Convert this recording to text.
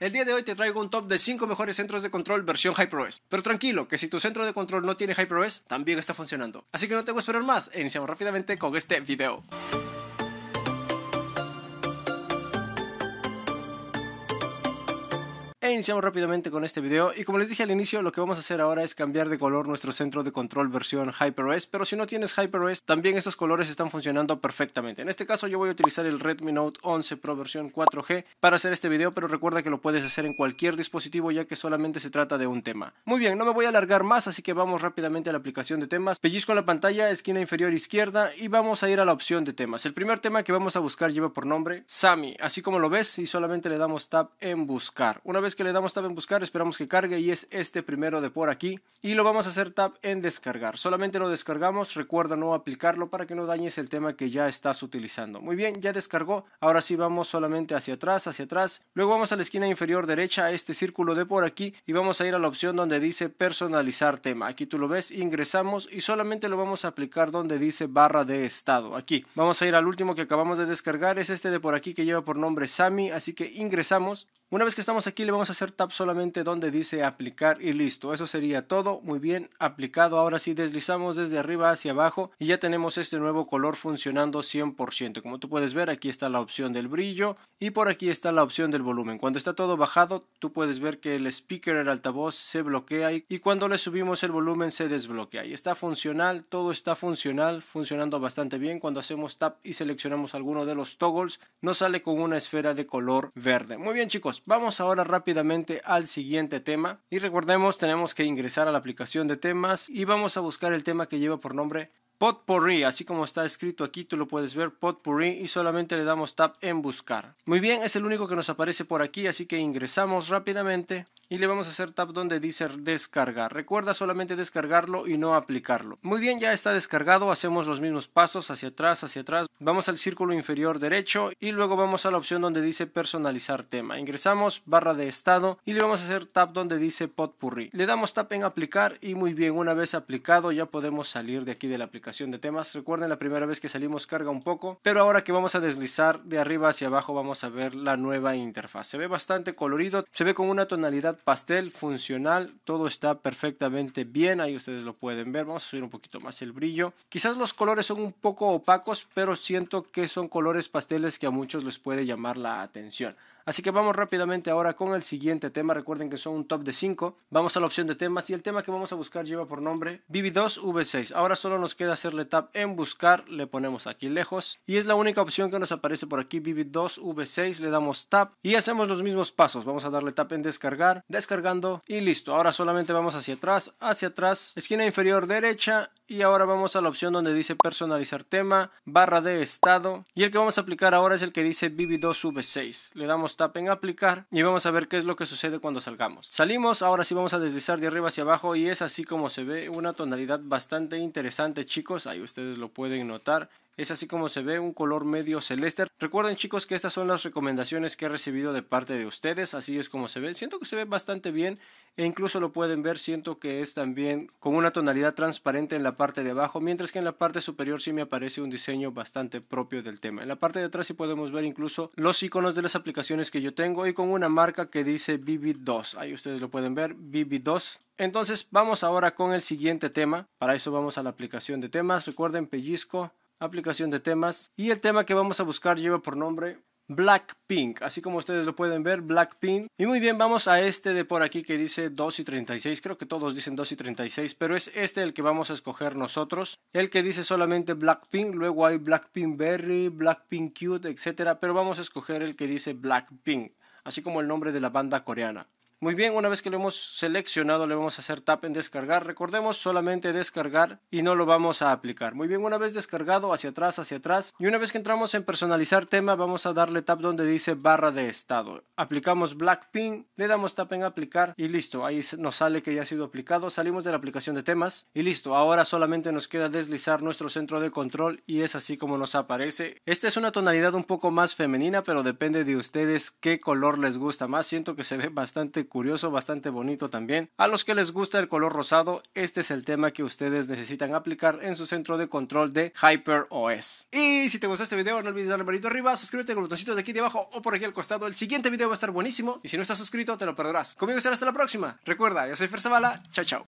El día de hoy te traigo un top de 5 mejores centros de control versión HyperOS. Pero tranquilo, que si tu centro de control no tiene HyperOS, también está funcionando. Así que no te voy esperar más e iniciamos rápidamente con este video. iniciamos rápidamente con este video y como les dije al inicio, lo que vamos a hacer ahora es cambiar de color nuestro centro de control versión HyperOS, pero si no tienes HyperOS, también esos colores están funcionando perfectamente. En este caso yo voy a utilizar el Redmi Note 11 Pro versión 4G para hacer este video, pero recuerda que lo puedes hacer en cualquier dispositivo ya que solamente se trata de un tema. Muy bien, no me voy a alargar más, así que vamos rápidamente a la aplicación de temas. Pellizco en la pantalla, esquina inferior izquierda y vamos a ir a la opción de temas. El primer tema que vamos a buscar lleva por nombre Sami, así como lo ves y solamente le damos tap en buscar. Una vez que le damos tab en buscar, esperamos que cargue y es este primero de por aquí. Y lo vamos a hacer tab en descargar. Solamente lo descargamos, recuerda no aplicarlo para que no dañes el tema que ya estás utilizando. Muy bien, ya descargó. Ahora sí vamos solamente hacia atrás, hacia atrás. Luego vamos a la esquina inferior derecha, a este círculo de por aquí y vamos a ir a la opción donde dice personalizar tema. Aquí tú lo ves, ingresamos y solamente lo vamos a aplicar donde dice barra de estado. Aquí vamos a ir al último que acabamos de descargar, es este de por aquí que lleva por nombre Sami, así que ingresamos. Una vez que estamos aquí le vamos a hacer tap solamente donde dice aplicar y listo. Eso sería todo, muy bien aplicado. Ahora si deslizamos desde arriba hacia abajo y ya tenemos este nuevo color funcionando 100%. Como tú puedes ver, aquí está la opción del brillo y por aquí está la opción del volumen. Cuando está todo bajado, tú puedes ver que el speaker, el altavoz, se bloquea y, cuando le subimos el volumen se desbloquea. Y está funcional, todo está funcional, funcionando bastante bien. Cuando hacemos tap y seleccionamos alguno de los toggles, nos sale con una esfera de color verde. Muy bien chicos, vamos ahora rápidamente al siguiente tema. Y recordemos, tenemos que ingresar a la aplicación de temas y vamos a buscar el tema que lleva por nombre Potpourri, así como está escrito aquí, tú lo puedes ver, Potpourri, y solamente le damos tap en buscar. Muy bien, es el único que nos aparece por aquí, así que ingresamos rápidamente y le vamos a hacer tap donde dice descargar. Recuerda solamente descargarlo y no aplicarlo. Muy bien, ya está descargado, hacemos los mismos pasos hacia atrás, hacia atrás. Vamos al círculo inferior derecho y luego vamos a la opción donde dice personalizar tema. Ingresamos, barra de estado y le vamos a hacer tap donde dice Potpourri. Le damos tap en aplicar y muy bien, una vez aplicado ya podemos salir de aquí de la aplicación de temas. Recuerden, la primera vez que salimos carga un poco, pero ahora que vamos a deslizar de arriba hacia abajo vamos a ver la nueva interfaz. Se ve bastante colorido, se ve con una tonalidad pastel, funcional, todo está perfectamente bien, ahí ustedes lo pueden ver. Vamos a subir un poquito más el brillo. Quizás los colores son un poco opacos, pero siento que son colores pasteles que a muchos les puede llamar la atención. Así que vamos rápidamente ahora con el siguiente tema. Recuerden que son un top de 5. Vamos a la opción de temas y el tema que vamos a buscar lleva por nombre BB2 V6. Ahora solo nos queda hacerle tap en buscar, le ponemos aquí lejos y es la única opción que nos aparece por aquí, vivid 2 V6, le damos tap y hacemos los mismos pasos, vamos a darle tap en descargar, descargando y listo, ahora solamente vamos hacia atrás, hacia atrás, esquina inferior derecha y ahora vamos a la opción donde dice personalizar tema, barra de estado y el que vamos a aplicar ahora es el que dice vivid 2 V6, le damos tap en aplicar y vamos a ver qué es lo que sucede cuando salgamos. Salimos, ahora sí vamos a deslizar de arriba hacia abajo y es así como se ve una tonalidad bastante interesante chicos ahí ustedes lo pueden notar es así como se ve un color medio celeste. Recuerden chicos que estas son las recomendaciones que he recibido de parte de ustedes. Así es como se ve. Siento que se ve bastante bien e incluso lo pueden ver. Siento que es también con una tonalidad transparente en la parte de abajo. Mientras que en la parte superior sí me aparece un diseño bastante propio del tema. En la parte de atrás sí podemos ver incluso los iconos de las aplicaciones que yo tengo y con una marca que dice BB2. Ahí ustedes lo pueden ver. BB2 entonces vamos ahora con el siguiente tema. Para eso vamos a la aplicación de temas. Recuerden pellizco aplicación de temas. Y el tema que vamos a buscar lleva por nombre Blackpink, así como ustedes lo pueden ver, Blackpink. Y muy bien, vamos a este de por aquí que dice 2 y 36, creo que todos dicen 2 y 36, pero es este el que vamos a escoger nosotros. El que dice solamente Blackpink, luego hay Blackpink Berry, Blackpink Cute, etc. Pero vamos a escoger el que dice Blackpink, así como el nombre de la banda coreana. Muy bien, una vez que lo hemos seleccionado, le vamos a hacer tap en descargar. Recordemos solamente descargar y no lo vamos a aplicar. Muy bien, una vez descargado, hacia atrás, hacia atrás. Y una vez que entramos en personalizar tema, vamos a darle tap donde dice barra de estado. Aplicamos Black Pin, le damos tap en aplicar y listo. Ahí nos sale que ya ha sido aplicado. Salimos de la aplicación de temas y listo. Ahora solamente nos queda deslizar nuestro centro de control y es así como nos aparece. Esta es una tonalidad un poco más femenina, pero depende de ustedes qué color les gusta más. Siento que se ve bastante curioso, bastante bonito también. A los que les gusta el color rosado, este es el tema que ustedes necesitan aplicar en su centro de control de HyperOS. Y si te gustó este video, no olvides darle manito arriba, suscríbete con los botoncitos de aquí debajo o por aquí al costado. El siguiente video va a estar buenísimo y si no estás suscrito, te lo perderás. Conmigo será hasta la próxima. Recuerda, yo soy Fer Zavala. Chao, chao.